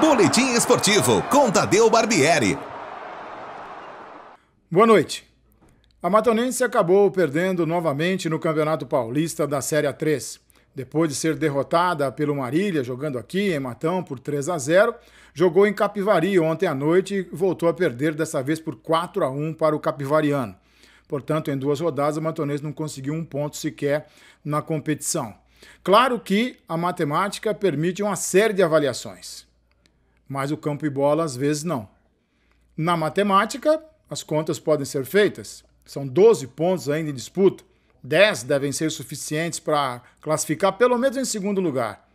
Boletim Esportivo com Tadeu Barbieri. Boa noite. A Matonense acabou perdendo novamente no Campeonato Paulista da Série 3. Depois de ser derrotada pelo Marília, jogando aqui em Matão por 3 a 0, jogou em Capivari ontem à noite e voltou a perder, dessa vez por 4 a 1 para o capivariano. Portanto, em duas rodadas, a Matonense não conseguiu um ponto sequer na competição. Claro que a matemática permite uma série de avaliações mas o campo e bola às vezes não. Na matemática, as contas podem ser feitas. São 12 pontos ainda em disputa. 10 devem ser suficientes para classificar pelo menos em segundo lugar.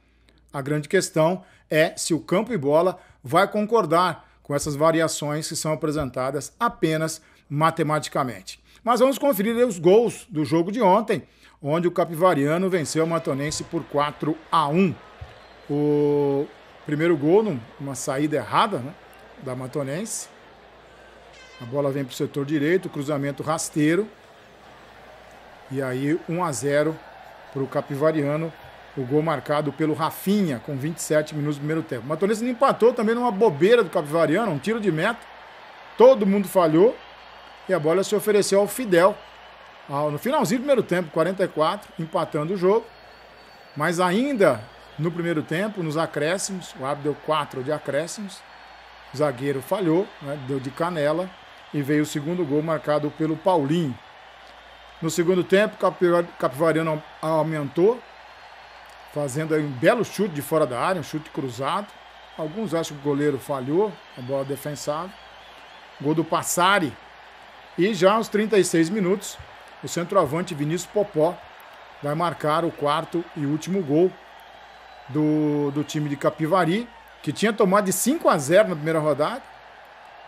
A grande questão é se o campo e bola vai concordar com essas variações que são apresentadas apenas matematicamente. Mas vamos conferir os gols do jogo de ontem, onde o Capivariano venceu o Matonense por 4 a 1. O Primeiro gol, numa saída errada né, da Matonense. A bola vem para o setor direito, cruzamento rasteiro. E aí 1 a 0 para o Capivariano. O gol marcado pelo Rafinha, com 27 minutos do primeiro tempo. O Matonense empatou também numa bobeira do Capivariano, um tiro de meta. Todo mundo falhou. E a bola se ofereceu ao Fidel. no finalzinho do primeiro tempo, 44, empatando o jogo. Mas ainda no primeiro tempo, nos acréscimos. O árbitro deu quatro de acréscimos. O zagueiro falhou, né, deu de canela. E veio o segundo gol marcado pelo Paulinho. No segundo tempo, Capivariano aumentou, fazendo um belo chute de fora da área, um chute cruzado. Alguns acham que o goleiro falhou, a bola defensável. Gol do Passari. E já aos 36 minutos, o centroavante Vinícius Popó vai marcar o quarto e último gol do, do time de Capivari, que tinha tomado de 5 a 0 na primeira rodada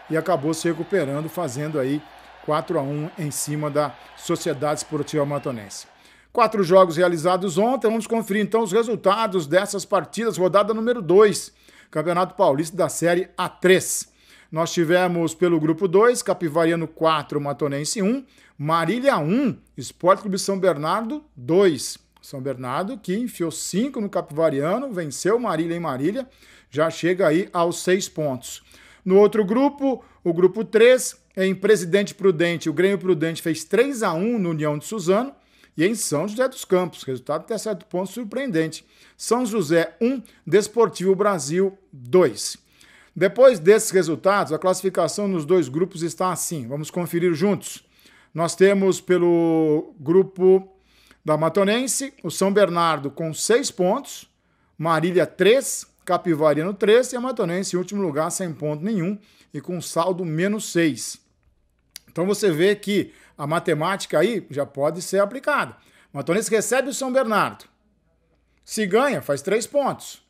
e acabou se recuperando, fazendo aí 4 a 1 em cima da Sociedade Esportiva Matonense. Quatro jogos realizados ontem, vamos conferir então os resultados dessas partidas, rodada número 2, Campeonato Paulista da Série A3. Nós tivemos pelo grupo 2, Capivariano 4, Matonense 1, Marília 1, Esporte Clube São Bernardo 2. São Bernardo, que enfiou cinco no Capivariano, venceu Marília em Marília, já chega aí aos seis pontos. No outro grupo, o grupo 3, em Presidente Prudente, o Grêmio Prudente fez 3 a 1 no União de Suzano e em São José dos Campos, resultado até certo ponto surpreendente. São José 1, Desportivo Brasil 2. Depois desses resultados, a classificação nos dois grupos está assim. Vamos conferir juntos. Nós temos pelo grupo da Matonense, o São Bernardo com seis pontos, Marília três, Capivariano três e a Matonense em último lugar sem ponto nenhum e com saldo menos seis. Então você vê que a matemática aí já pode ser aplicada. Matonense recebe o São Bernardo. Se ganha, faz três pontos.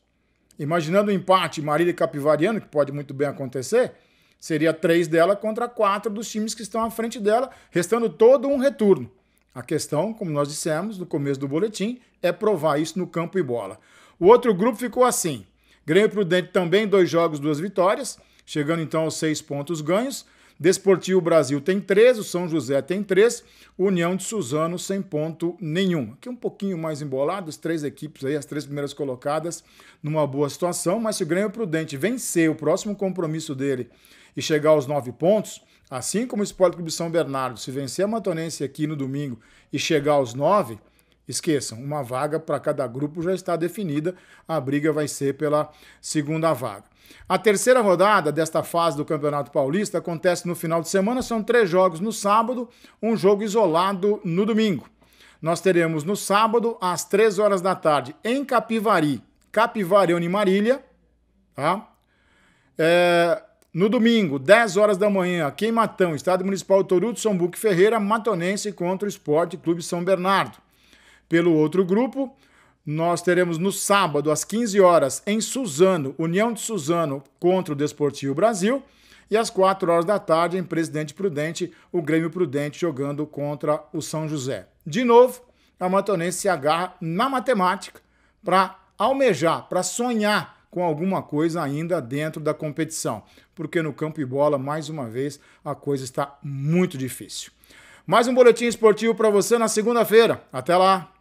Imaginando o um empate Marília e Capivariano, que pode muito bem acontecer, seria três dela contra quatro dos times que estão à frente dela, restando todo um retorno. A questão, como nós dissemos no começo do boletim, é provar isso no campo e bola. O outro grupo ficou assim: Grêmio Prudente também, dois jogos, duas vitórias, chegando então aos seis pontos ganhos. Desportivo Brasil tem três, o São José tem três, União de Suzano sem ponto nenhum. Aqui um pouquinho mais embolado, as três equipes aí, as três primeiras colocadas, numa boa situação, mas se o Grêmio Prudente vencer o próximo compromisso dele e chegar aos nove pontos, Assim como o Esporte Clube São Bernardo, se vencer a Matonense aqui no domingo e chegar aos nove, esqueçam, uma vaga para cada grupo já está definida, a briga vai ser pela segunda vaga. A terceira rodada desta fase do Campeonato Paulista acontece no final de semana, são três jogos no sábado, um jogo isolado no domingo. Nós teremos no sábado, às três horas da tarde, em Capivari, Capivari e Marília, tá? É, no domingo, 10 horas da manhã, aqui em Matão, Estado Municipal Toruto, São Buque Ferreira, Matonense contra o Esporte Clube São Bernardo. Pelo outro grupo, nós teremos no sábado, às 15 horas, em Suzano, União de Suzano contra o Desportivo Brasil. E às 4 horas da tarde, em Presidente Prudente, o Grêmio Prudente jogando contra o São José. De novo, a Matonense se agarra na matemática para almejar, para sonhar com alguma coisa ainda dentro da competição, porque no campo e bola, mais uma vez, a coisa está muito difícil. Mais um boletim esportivo para você na segunda-feira. Até lá!